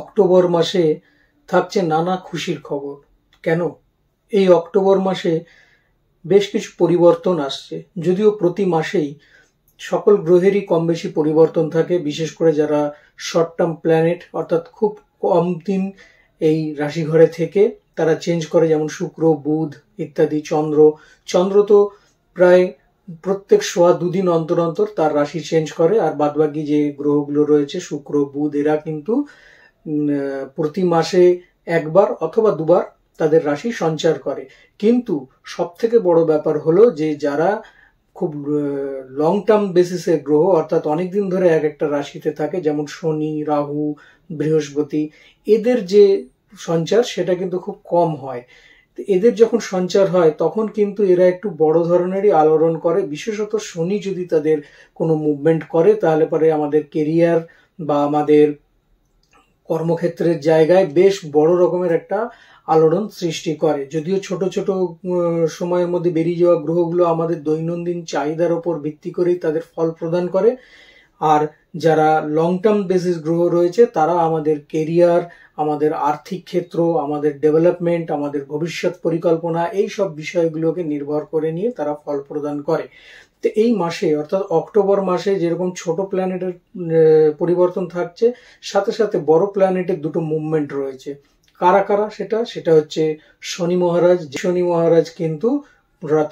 October মাসে থাকছে নানা খুশির খবর কেন এই অক্টোবর মাসে বেশ কিছু পরিবর্তন আসছে যদিও প্রতি মাসেই সকল গ্রহেরই কম বেশি পরিবর্তন থাকে বিশেষ করে যারা শর্ট টার্ম প্ল্যানেট অর্থাৎ খুব কম দিন এই রাশিঘরে থেকে তারা চেঞ্জ করে যেমন শুক্র বুধ ইত্যাদি চন্দ্র চন্দ্র তো প্রায় প্রত্যেক সোয়া দুদিন অন্তর অন্তর তার রাশি চেঞ্জ করে আর বাদবাকি যে গ্রহগুলো রয়েছে শুক্র বুধ এরা কিন্তু প্রতি মাসে একবার অথবা দুবার তাদের রাশি সঞ্চার করে কিন্তু সব থেকে বড় ব্যাপার হলো যে যারা খুব লং টার্ম বেসিসে গ্রহ অর্থাৎ অনেকদিন ধরে এক একটা রাশিতে থাকে যেমন শনি রাহু বৃহস্পতি এদের যে সঞ্চার সেটা কিন্তু খুব কম হয় এদের যখন সঞ্চার হয় তখন কিন্তু এরা একটু বড় ধরনেরই আলোড়ন করে বিশেষত শনি যদি তাদের কোনো মুভমেন্ট করে তাহলে পরে আমাদের কেরিয়ার বা আমাদের কর্মক্ষেত্রের জায়গায় বেশ বড় রকমের একটা আলোড়ন সৃষ্টি করে যদিও ছোট ছোট সময়ের মধ্যে বেরিয়ে যাওয়া গ্রহগুলো আমাদের দৈনন্দিন চাহিদার ওপর ভিত্তি করেই তাদের ফল প্রদান করে আর যারা লং টার্ম বেসিস গ্রহ রয়েছে তারা আমাদের কেরিয়ার আমাদের আর্থিক ক্ষেত্র আমাদের ডেভেলপমেন্ট আমাদের ভবিষ্যৎ পরিকল্পনা এই সব বিষয়গুলোকে নির্ভর করে নিয়ে তারা ফল প্রদান করে তো এই মাসে অর্থাৎ অক্টোবর মাসে যেরকম ছোট প্ল্যানেটের পরিবর্তন থাকছে সাথে সাথে বড় প্ল্যানেটের দুটো মুভমেন্ট রয়েছে কারা কারা সেটা সেটা হচ্ছে শনি মহারাজ শনি মহারাজ কিন্তু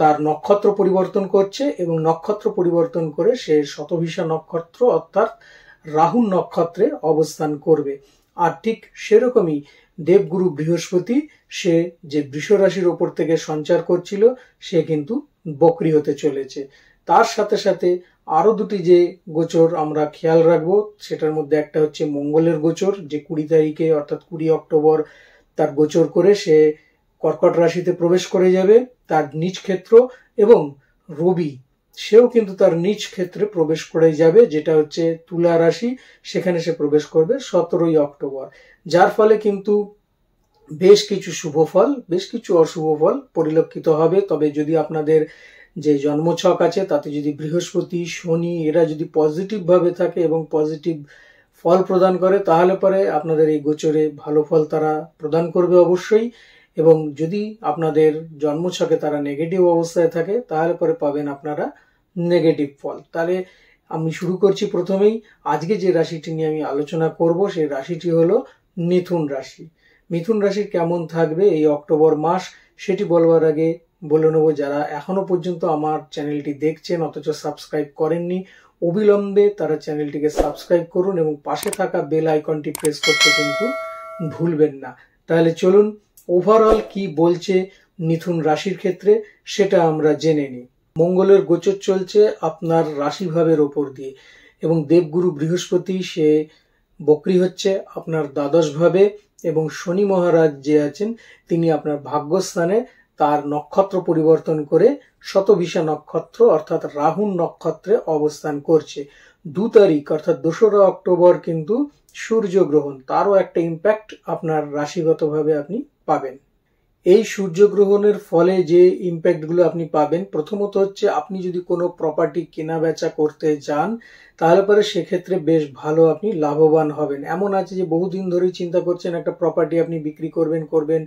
তার নক্ষত্র পরিবর্তন করছে এবং নক্ষত্র পরিবর্তন করে সে শতভিষা নক্ষত্র অর্থাৎ রাহুল নক্ষত্রে অবস্থান করবে আর ঠিক সেরকমই দেবগুরু বৃহস্পতি সে যে বৃষরাশির ওপর থেকে সঞ্চার করছিল সে কিন্তু বকরি হতে চলেছে তার সাথে সাথে আরও দুটি যে গোচর আমরা খেয়াল রাখবো সেটার মধ্যে একটা হচ্ছে মঙ্গলের গোচর যে কুড়ি তারিখে অর্থাৎ কুড়ি অক্টোবর তার গোচর করে সে কর্কট রাশিতে প্রবেশ করে যাবে তার নিজ ক্ষেত্র এবং রবি সেও কিন্তু তার নিজ ক্ষেত্রে প্রবেশ করে যাবে যেটা হচ্ছে তুলা রাশি সেখানে সে প্রবেশ করবে সতেরোই অক্টোবর যার ফলে কিন্তু বেশ কিছু শুভ ফল বেশ কিছু অশুভ ফল পরিলক্ষিত হবে তবে যদি আপনাদের যে জন্মছক আছে তাতে যদি বৃহস্পতি শনি এরা যদি পজিটিভভাবে থাকে এবং পজিটিভ ফল প্রদান করে তাহলে পরে আপনাদের এই গোচরে ভালো ফল তারা প্রদান করবে অবশ্যই এবং যদি আপনাদের জন্মছকে তারা নেগেটিভ অবস্থায় থাকে তাহলে পরে পাবেন আপনারা নেগেটিভ ফল তাহলে আমি শুরু করছি প্রথমেই আজকে যে রাশিটি নিয়ে আমি আলোচনা করব সেই রাশিটি হলো মিথুন রাশি মিথুন রাশি কেমন থাকবে এই অক্টোবর মাস সেটি বলবার আগে বলে নেবো যারা এখনো পর্যন্ত আমার চ্যানেলটি দেখছেন অথচ সাবস্ক্রাইব করেননি অবিলম্বে তারা চ্যানেলটিকে সাবস্ক্রাইব করুন এবং পাশে থাকা বেল আইকনটি প্রেস করতে কিন্তু ভুলবেন না তাহলে চলুন ওভারঅল কি বলছে মিথুন রাশির ক্ষেত্রে সেটা আমরা জেনে নিই মঙ্গলের গোচর চলছে আপনার রাশিভাবের ওপর দিয়ে এবং দেবগুরু বৃহস্পতি সে বকরি হচ্ছে আপনার দ্বাদশভাবে এবং শনি মহারাজ যে আছেন তিনি আপনার ভাগ্যস্থানে তার নক্ষত্র পরিবর্তন করে শতভিষা নক্ষত্র অর্থাৎ রাহুল নক্ষত্রে অবস্থান করছে দু তারিখ অর্থাৎ দোসরা অক্টোবর কিন্তু সূর্যগ্রহণ তারও একটা ইম্প্যাক্ট আপনার রাশিগতভাবে আপনি পাবেন এই সূর্যগ্রহণের ফলে যে ইম্প্যাক্টগুলো আপনি পাবেন প্রথমত হচ্ছে আপনি যদি কোনো প্রপার্টি কেনা বেচা করতে যান তাহলে পরে সেক্ষেত্রে বেশ ভালো আপনি লাভবান হবেন এমন আছে যে বহুদিন ধরেই চিন্তা করছেন একটা প্রপার্টি আপনি বিক্রি করবেন করবেন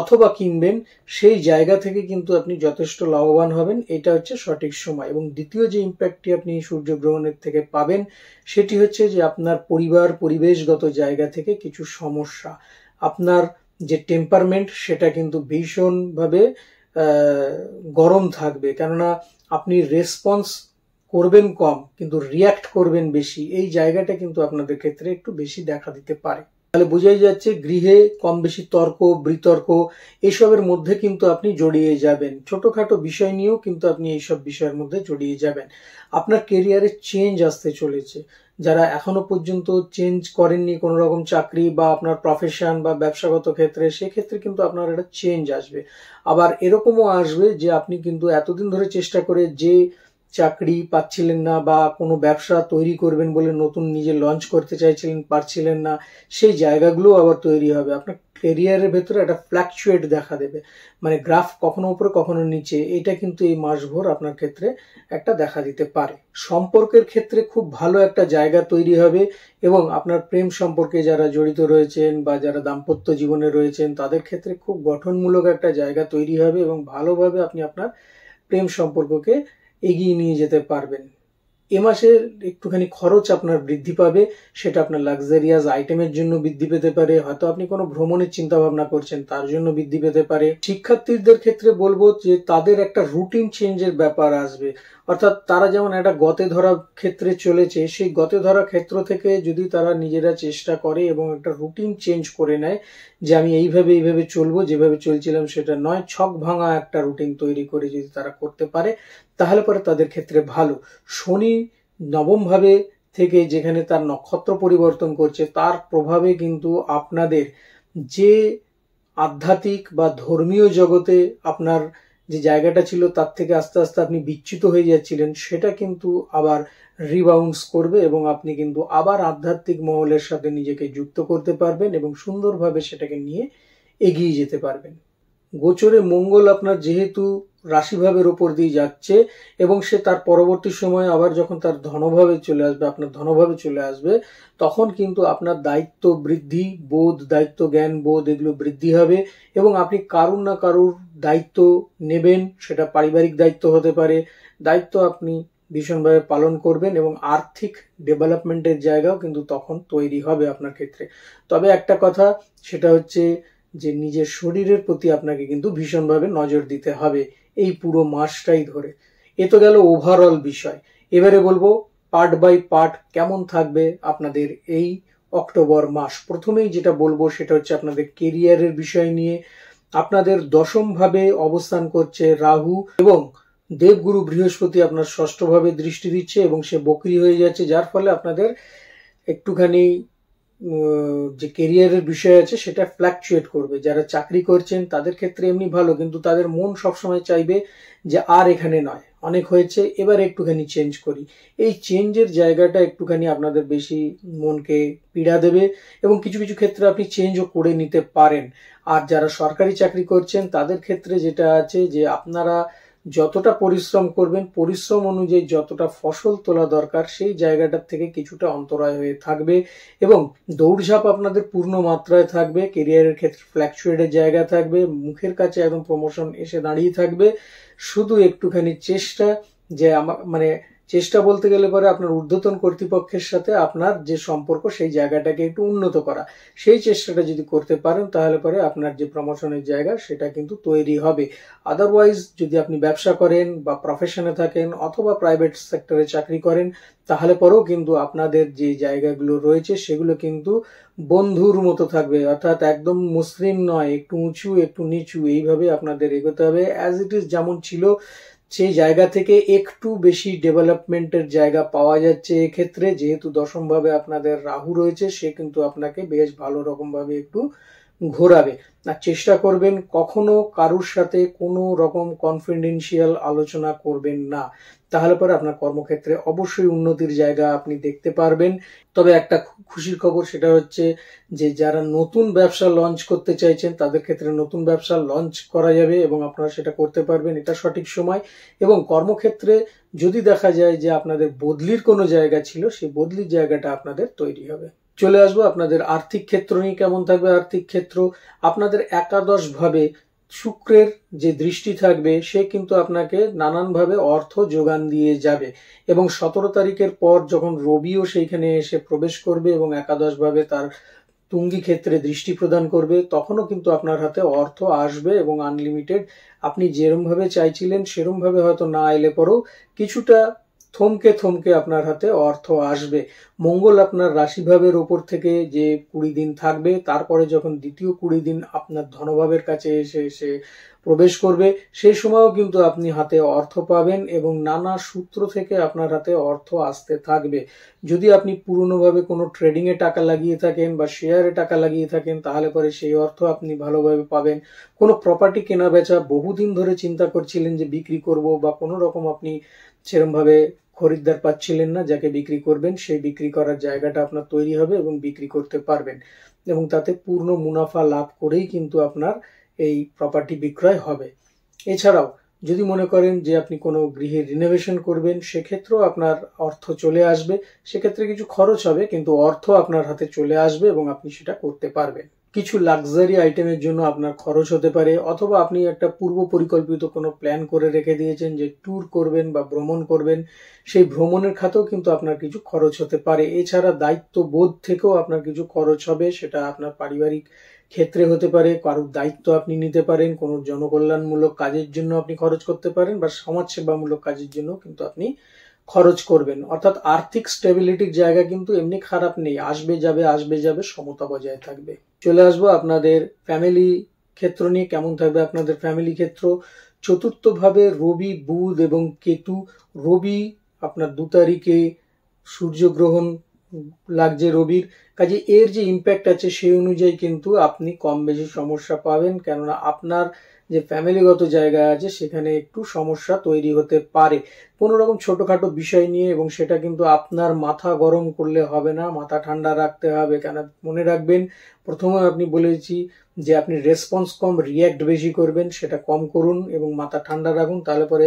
অথবা কিনবেন সেই জায়গা থেকে কিন্তু আপনি যথেষ্ট লাভবান হবেন এটা হচ্ছে সঠিক সময় এবং দ্বিতীয় যে ইম্প্যাক্টটি আপনি সূর্যগ্রহণের থেকে পাবেন সেটি হচ্ছে যে আপনার পরিবার পরিবেশগত জায়গা থেকে কিছু সমস্যা আপনার যে টেম্পারমেন্ট সেটা কিন্তু ভীষণভাবে গরম থাকবে কেননা আপনি রেসপন্স করবেন কম কিন্তু রিয়াক্ট করবেন বেশি এই জায়গাটা কিন্তু আপনাদের ক্ষেত্রে একটু বেশি দেখা দিতে পারে তাহলে বোঝাই যাচ্ছে গৃহে কম বেশি তর্ক বিতর্ক এসবের মধ্যে কিন্তু আপনি জড়িয়ে যাবেন ছোটখাটো বিষয় নিয়েও কিন্তু আপনি এইসব বিষয়ের মধ্যে জড়িয়ে যাবেন আপনার কেরিয়ারে চেঞ্জ আসতে চলেছে যারা এখনো পর্যন্ত চেঞ্জ করেননি কোনো রকম চাকরি বা আপনার প্রফেশন বা ব্যবসাগত ক্ষেত্রে সেক্ষেত্রে কিন্তু আপনার একটা চেঞ্জ আসবে আবার এরকমও আসবে যে আপনি কিন্তু এতদিন ধরে চেষ্টা করে যে চাকরি পাচ্ছিলেন না বা কোনো ব্যবসা তৈরি করবেন বলে নতুন নিজে লঞ্চ করতে চাইছিলেন পারছিলেন না সেই জায়গাগুলো আবার তৈরি হবে আপনার কেরিয়ারের ভেতরে একটা ফ্ল্যাকচুয়েট দেখা দেবে মানে গ্রাফ কখনো উপরে কখনো নিচে এটা কিন্তু এই মাসভর আপনার ক্ষেত্রে একটা দেখা দিতে পারে সম্পর্কের ক্ষেত্রে খুব ভালো একটা জায়গা তৈরি হবে এবং আপনার প্রেম সম্পর্কে যারা জড়িত রয়েছেন বা যারা দাম্পত্য জীবনে রয়েছেন তাদের ক্ষেত্রে খুব গঠনমূলক একটা জায়গা তৈরি হবে এবং ভালোভাবে আপনি আপনার প্রেম সম্পর্ককে এগিয়ে নিয়ে যেতে পারবেন এ মাসের একটুখানি খরচ আপনার বৃদ্ধি পাবে সেটা আপনার লাক্সারিয়াস আইটেমের জন্য বৃদ্ধি পেতে পারে হয়তো আপনি কোনো ভ্রমণের চিন্তা ভাবনা করছেন তার জন্য বৃদ্ধি পেতে পারে শিক্ষার্থীদের ক্ষেত্রে বলবো যে তাদের একটা রুটিন চেঞ্জের ব্যাপার আসবে অর্থাৎ তারা যেমন একটা গতে ধরা ক্ষেত্রে চলেছে সেই গতে ধরা ক্ষেত্র থেকে যদি তারা নিজেরা চেষ্টা করে এবং একটা রুটিন চেঞ্জ করে নেয় যে আমি এইভাবে এইভাবে চলবো যেভাবে চলছিলাম সেটা নয় ছক ভাঙা একটা রুটিন তৈরি করে যদি তারা করতে পারে তাহলে পরে তাদের ক্ষেত্রে ভালো শনি নবমভাবে থেকে যেখানে তার নক্ষত্র পরিবর্তন করছে তার প্রভাবে কিন্তু আপনাদের যে আধ্যাত্মিক বা ধর্মীয় জগতে আপনার যে জায়গাটা ছিল তার থেকে আস্তে আস্তে আপনি বিচ্যুত হয়ে যাচ্ছিলেন সেটা কিন্তু আবার রিবাউন্স করবে এবং আপনি কিন্তু আবার আধ্যাত্মিক মহলের সাথে নিজেকে যুক্ত করতে পারবেন এবং সুন্দরভাবে সেটাকে নিয়ে এগিয়ে যেতে পারবেন গোচরে মঙ্গল আপনার যেহেতু রাশিভাবের ওপর দিয়ে যাচ্ছে এবং সে তার পরবর্তী সময়ে আবার যখন তার ধনভাবে চলে আসবে আপনার ধনভাবে চলে আসবে তখন কিন্তু আপনার দায়িত্ব বৃদ্ধি বোধ দায়িত্ব জ্ঞান বোধ এগুলো বৃদ্ধি হবে এবং আপনি কারুর না কারুর দায়িত্ব নেবেন সেটা পারিবারিক দায়িত্ব হতে পারে দায়িত্ব আপনি ভীষণভাবে পালন করবেন এবং আর্থিক ডেভেলপমেন্টের জায়গাও কিন্তু তখন তৈরি হবে আপনার ক্ষেত্রে তবে একটা কথা সেটা হচ্ছে যে নিজের শরীরের প্রতি আপনাকে কিন্তু ভীষণভাবে নজর দিতে হবে এই পুরো মাসটাই ধরে এ তো গেল ওভারঅল বিষয় এবারে বলবো পার্ট বাই পার্ট কেমন থাকবে আপনাদের এই অক্টোবর মাস প্রথমেই যেটা বলবো সেটা হচ্ছে আপনাদের কেরিয়ারের বিষয় নিয়ে আপনাদের দশমভাবে অবস্থান করছে রাহু এবং দেবগুরু বৃহস্পতি আপনার ষষ্ঠভাবে দৃষ্টি দিচ্ছে এবং সে বকরি হয়ে যাচ্ছে যার ফলে আপনাদের একটুখানি যে কেরিয়ারের বিষয় আছে সেটা ফ্ল্যাকচুয়েট করবে যারা চাকরি করছেন তাদের ক্ষেত্রে এমনি ভালো কিন্তু তাদের মন সবসময় চাইবে যে আর এখানে নয় অনেক হয়েছে এবার একটুখানি চেঞ্জ করি এই চেঞ্জের জায়গাটা একটুখানি আপনাদের বেশি মনকে পীড়া দেবে এবং কিছু কিছু ক্ষেত্রে আপনি চেঞ্জও করে নিতে পারেন আর যারা সরকারি চাকরি করছেন তাদের ক্ষেত্রে যেটা আছে যে আপনারা যতটা পরিশ্রম করবেন পরিশ্রম অনুযায়ী যতটা ফসল তোলা দরকার সেই জায়গাটার থেকে কিছুটা অন্তরায় হয়ে থাকবে এবং দৌড়ঝাঁপ আপনাদের পূর্ণ মাত্রায় থাকবে কেরিয়ারের ক্ষেত্রে ফ্ল্যাকচুয়েটের জায়গা থাকবে মুখের কাছে একদম প্রমোশন এসে দাঁড়িয়ে থাকবে শুধু একটুখানি চেষ্টা যে আমার মানে চেষ্টা বলতে গেলে পরে আপনার ঊর্ধ্বতন কর্তৃপক্ষের সাথে আপনার যে সম্পর্ক সেই জায়গাটাকে একটু উন্নত করা সেই চেষ্টাটা যদি করতে পারেন তাহলে পরে আপনার যে প্রমোশনের জায়গা সেটা কিন্তু তৈরি হবে আদারওয়াইজ যদি আপনি ব্যবসা করেন বা প্রফেশনে থাকেন অথবা প্রাইভেট সেক্টরে চাকরি করেন তাহলে পরেও কিন্তু আপনাদের যে জায়গাগুলো রয়েছে সেগুলো কিন্তু বন্ধুর মতো থাকবে অর্থাৎ একদম মসৃণ নয় একটু উঁচু একটু নিচু এইভাবে আপনাদের এগোতে হবে অ্যাজ ইট ইজ যেমন ছিল সেই জায়গা থেকে একটু বেশি ডেভেলপমেন্টের জায়গা পাওয়া যাচ্ছে এক্ষেত্রে যেহেতু দশমভাবে আপনাদের রাহু রয়েছে সে কিন্তু আপনাকে বেশ ভালো রকমভাবে একটু ঘোরাবে আর চেষ্টা করবেন কখনো কারুর সাথে কোনো রকম কনফিডেন্সিয়াল আলোচনা করবেন না তাহলে পরে আপনার কর্মক্ষেত্রে অবশ্যই উন্নতির জায়গা আপনি দেখতে পারবেন তবে একটা খুশির খবর সেটা হচ্ছে যে যারা নতুন ব্যবসা লঞ্চ করতে চাইছেন তাদের ক্ষেত্রে নতুন ব্যবসা লঞ্চ করা যাবে এবং আপনারা সেটা করতে পারবেন এটা সঠিক সময় এবং কর্মক্ষেত্রে যদি দেখা যায় যে আপনাদের বদলির কোনো জায়গা ছিল সেই বদলির জায়গাটা আপনাদের তৈরি হবে চলে আসবো আপনাদের আর্থিক ক্ষেত্র নিয়ে কেমন থাকবে আর্থিক ক্ষেত্র আপনাদের একাদশভাবে শুক্রের যে দৃষ্টি থাকবে সে কিন্তু আপনাকে নানানভাবে অর্থ যোগান দিয়ে যাবে এবং সতেরো তারিখের পর যখন রবিও সেইখানে এসে প্রবেশ করবে এবং একাদশভাবে তার তুঙ্গি ক্ষেত্রে দৃষ্টি প্রদান করবে তখনও কিন্তু আপনার হাতে অর্থ আসবে এবং আনলিমিটেড আপনি যেরমভাবে চাইছিলেন সেরমভাবে হয়তো না এলে পরেও কিছুটা থমকে থমকে আপনার হাতে অর্থ আসবে মঙ্গল আপনার রাশিভাবের ওপর থেকে যে কুড়ি দিন থাকবে তারপরে যখন দ্বিতীয় কুড়ি দিন আপনার ধনভাবের কাছে এসে এসে প্রবেশ করবে সেই সময়ও কিন্তু আপনি হাতে অর্থ পাবেন এবং নানা সূত্র থেকে আপনার হাতে অর্থ আসতে থাকবে যদি আপনি পুরনোভাবে কোনো ট্রেডিংয়ে টাকা লাগিয়ে থাকেন বা শেয়ারে টাকা লাগিয়ে থাকেন তাহলে পরে সেই অর্থ আপনি ভালোভাবে পাবেন কোনো প্রপার্টি কেনা বেচা বহুদিন ধরে চিন্তা করছিলেন যে বিক্রি করব বা কোনো রকম আপনি সেরমভাবে খরিদ্দার পাচ্ছিলেন না যাকে বিক্রি করবেন সেই বিক্রি করার জায়গাটা আপনার তৈরি হবে এবং বিক্রি করতে পারবেন এবং তাতে পূর্ণ মুনাফা লাভ করেই কিন্তু আপনার এই প্রপার্টি বিক্রয় হবে এছাড়াও যদি মনে করেন যে আপনি কোনো গৃহে রিনোভেশন করবেন সেক্ষেত্রেও আপনার অর্থ চলে আসবে সেক্ষেত্রে কিছু খরচ হবে কিন্তু অর্থ আপনার হাতে চলে আসবে এবং আপনি সেটা করতে পারবেন কিছু লাক্সারি আইটেমের জন্য আপনার খরচ হতে পারে অথবা আপনি একটা পূর্ব পরিকল্পিত কোনো প্ল্যান করে রেখে দিয়েছেন যে ট্যুর করবেন বা ভ্রমণ করবেন সেই ভ্রমণের খাতেও কিন্তু আপনার কিছু খরচ হতে পারে এছাড়া দায়িত্ব বোধ থেকেও আপনার কিছু খরচ হবে সেটা আপনার পারিবারিক ক্ষেত্রে হতে পারে কারোর দায়িত্ব আপনি নিতে পারেন কোনো জনকল্যাণমূলক কাজের জন্য আপনি খরচ করতে পারেন বা সমাজসেবামূলক কাজের জন্য কিন্তু আপনি খরচ করবেন অর্থাৎ আর্থিক স্টেবিলিটির জায়গা কিন্তু এমনি খারাপ নেই আসবে যাবে আসবে যাবে সমতা বজায় থাকবে চলে আসবো আপনাদের ফ্যামিলি ক্ষেত্র নিয়ে কেমন থাকবে আপনাদের ফ্যামিলি ক্ষেত্র চতুর্থভাবে রবি বুধ এবং কেতু রবি আপনার দু তারিখে সূর্যগ্রহণ লাগছে রবির কাজে এর যে ইম্প্যাক্ট আছে সেই অনুযায়ী কিন্তু আপনি কম বেশি সমস্যা পাবেন কেননা আপনার যে ফ্যামিলিগত জায়গা আছে সেখানে একটু সমস্যা তৈরি হতে পারে কোনো রকম ছোটোখাটো বিষয় নিয়ে এবং সেটা কিন্তু আপনার মাথা গরম করলে হবে না মাথা ঠান্ডা রাখতে হবে কেন মনে রাখবেন প্রথমে আপনি বলেছি যে আপনি রেসপন্স কম রিয়্যাক্ট বেশি করবেন সেটা কম করুন এবং মাথা ঠান্ডা রাখুন তাহলে পরে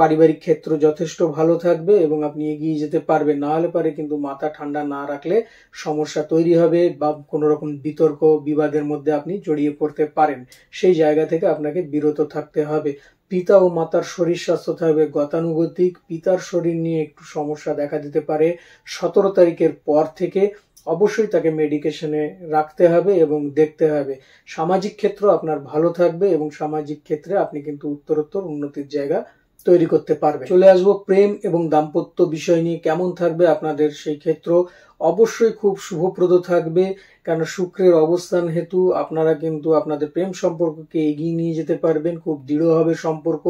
পারিবারিক ক্ষেত্র যথেষ্ট ভালো থাকবে এবং আপনি এগিয়ে যেতে পারবেন না হলে পারে কিন্তু মাথা ঠান্ডা না রাখলে সমস্যা তৈরি হবে বা কোনো রকম বিতর্ক বিবাদের মধ্যে আপনি জড়িয়ে পড়তে পারেন সেই জায়গা থেকে আপনাকে বিরত থাকতে হবে পিতা ও মাতার শরীর স্বাস্থ্য থাকবে গতানুগতিক পিতার শরীর নিয়ে একটু সমস্যা দেখা দিতে পারে সতেরো তারিখের পর থেকে অবশ্যই তাকে মেডিকেশনে রাখতে হবে এবং দেখতে হবে সামাজিক ক্ষেত্র আপনার ভালো থাকবে এবং সামাজিক ক্ষেত্রে আপনি কিন্তু উত্তরোত্তর উন্নতির জায়গা তৈরি করতে পারবে চলে আসবো প্রেম এবং দাম্পত্য বিষয় নিয়ে কেমন থাকবে আপনাদের সেই ক্ষেত্র অবশ্যই খুব শুভপ্রদ থাকবে কেন শুক্রের অবস্থান হেতু আপনারা কিন্তু আপনাদের প্রেম সম্পর্ককে এগিয়ে নিয়ে যেতে পারবেন খুব দৃঢ় হবে সম্পর্ক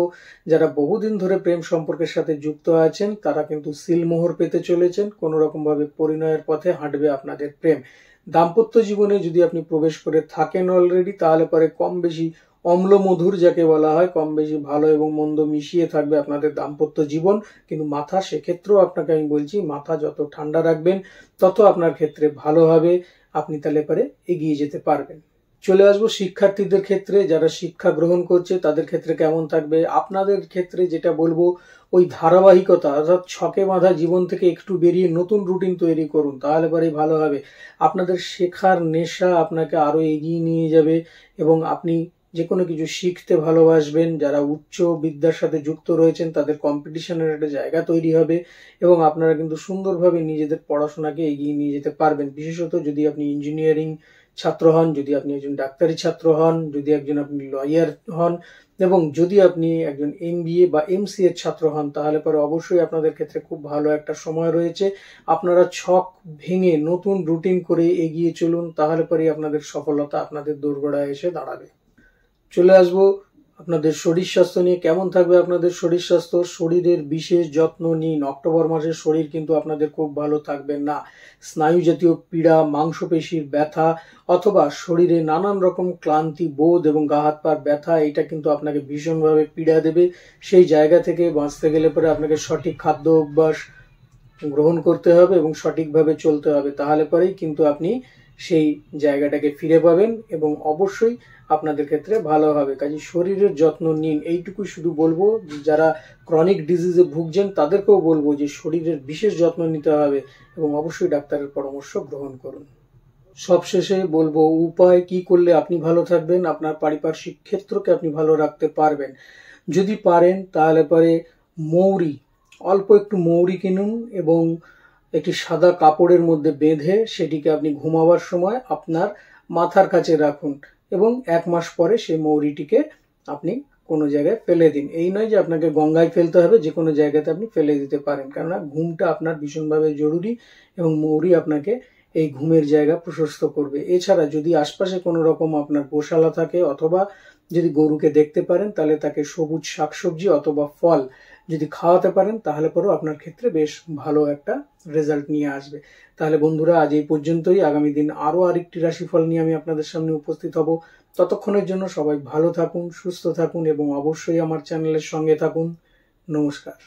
যারা বহুদিন ধরে প্রেম সম্পর্কের সাথে যুক্ত আছেন তারা কিন্তু সিলমোহর পেতে চলেছেন কোনো রকমভাবে পরিণয়ের পথে হাঁটবে আপনাদের প্রেম দাম্পত্য জীবনে যদি আপনি প্রবেশ করে থাকেন অলরেডি তাহলে পরে কম বেশি অম্ল মধুর যাকে বলা হয় কম বেশি ভালো এবং মন্দ মিশিয়ে থাকবে আপনাদের দাম্পত্য জীবন কিন্তু মাথা সেক্ষেত্রেও আপনাকে আমি বলছি মাথা যত ঠান্ডা রাখবেন তত আপনার ক্ষেত্রে ভালো হবে আপনি তাহলে পরে এগিয়ে যেতে পারবেন চলে আসবো শিক্ষার্থীদের ক্ষেত্রে যারা শিক্ষা গ্রহণ করছে তাদের ক্ষেত্রে কেমন থাকবে আপনাদের ক্ষেত্রে যেটা বলবো ওই ধারাবাহিকতা অর্থাৎ ছকে বাঁধা জীবন থেকে একটু বেরিয়ে নতুন রুটিন তৈরি করুন তাহলে পরেই ভালো হবে আপনাদের শেখার নেশা আপনাকে আরও এগিয়ে নিয়ে যাবে এবং আপনি যে কোনো কিছু শিখতে ভালোবাসবেন যারা উচ্চ বিদ্যার সাথে যুক্ত রয়েছেন তাদের কম্পিটিশনের একটা জায়গা তৈরি হবে এবং আপনারা কিন্তু সুন্দরভাবে নিজেদের পড়াশোনাকে এগিয়ে নিয়ে যেতে পারবেন বিশেষত যদি আপনি ইঞ্জিনিয়ারিং ছাত্র হন যদি আপনি একজন ডাক্তারি ছাত্র হন যদি একজন আপনি লয়ার হন এবং যদি আপনি একজন এম বা এম এর ছাত্র হন তাহলে পরে অবশ্যই আপনাদের ক্ষেত্রে খুব ভালো একটা সময় রয়েছে আপনারা ছক ভেঙে নতুন রুটিন করে এগিয়ে চলুন তাহলে পরে আপনাদের সফলতা আপনাদের দোরগোড়ায় এসে দাঁড়াবে চলে আসব আপনাদের শরীর স্বাস্থ্য নিয়ে কেমন থাকবে আপনাদের শরীর স্বাস্থ্য শরীরের বিশেষ যত্ন নিন অক্টোবর মাসের শরীর কিন্তু আপনাদের খুব ভালো থাকবে না স্নায়ু জাতীয় পীড়া মাংসপেশির ব্যথা অথবা শরীরে নানান রকম ক্লান্তি বোধ এবং গা হাত পার ব্যথা এটা কিন্তু আপনাকে ভীষণভাবে পীড়া দেবে সেই জায়গা থেকে বাঁচতে গেলে পরে আপনাকে সঠিক খাদ্য অভ্যাস গ্রহণ করতে হবে এবং সঠিকভাবে চলতে হবে তাহলে পরেই কিন্তু আপনি সেই জায়গাটাকে ফিরে পাবেন এবং অবশ্যই আপনাদের ক্ষেত্রে ভালো হবে কাজে শরীরের যত্ন নিন এইটুকু শুধু বলবো যারা ক্রনিক ডিজিজে ভুগছেন তাদেরকেও বলবো যে শরীরের বিশেষ যত্ন নিতে হবে এবং অবশ্যই ডাক্তারের পরামর্শ গ্রহণ করুন সবশেষে বলবো উপায় কি করলে আপনি ভালো থাকবেন আপনার পারিপার্শ্বিক ক্ষেত্রকে আপনি ভালো রাখতে পারবেন যদি পারেন তাহলে পরে মৌরি অল্প একটু মৌরি কিনুন এবং একটি সাদা কাপড়ের মধ্যে বেঁধে সেটিকে আপনি ঘুমাবার সময় আপনার মাথার কাছে রাখুন এবং এক মাস পরে সেই মৌরিটিকে আপনি কোনো জায়গায় ফেলে দিন এই নয় যে আপনাকে গঙ্গায় ফেলতে হবে যে কোনো জায়গাতে আপনি ফেলে দিতে পারেন কেননা ঘুমটা আপনার ভীষণভাবে জরুরি এবং মৌরি আপনাকে এই ঘুমের জায়গা প্রশস্ত করবে এছাড়া যদি আশপাশে কোনো রকম আপনার গোশালা থাকে অথবা যদি গরুকে দেখতে পারেন তাহলে তাকে সবুজ শাকসবজি অথবা ফল যদি খাওয়াতে পারেন তাহলে পরেও আপনার ক্ষেত্রে বেশ ভালো একটা রেজাল্ট নিয়ে আসবে তাহলে বন্ধুরা আজ এই পর্যন্তই আগামী দিন আরও আরেকটি রাশিফল নিয়ে আমি আপনাদের সামনে উপস্থিত হব ততক্ষণের জন্য সবাই ভালো থাকুন সুস্থ থাকুন এবং অবশ্যই আমার চ্যানেলের সঙ্গে থাকুন নমস্কার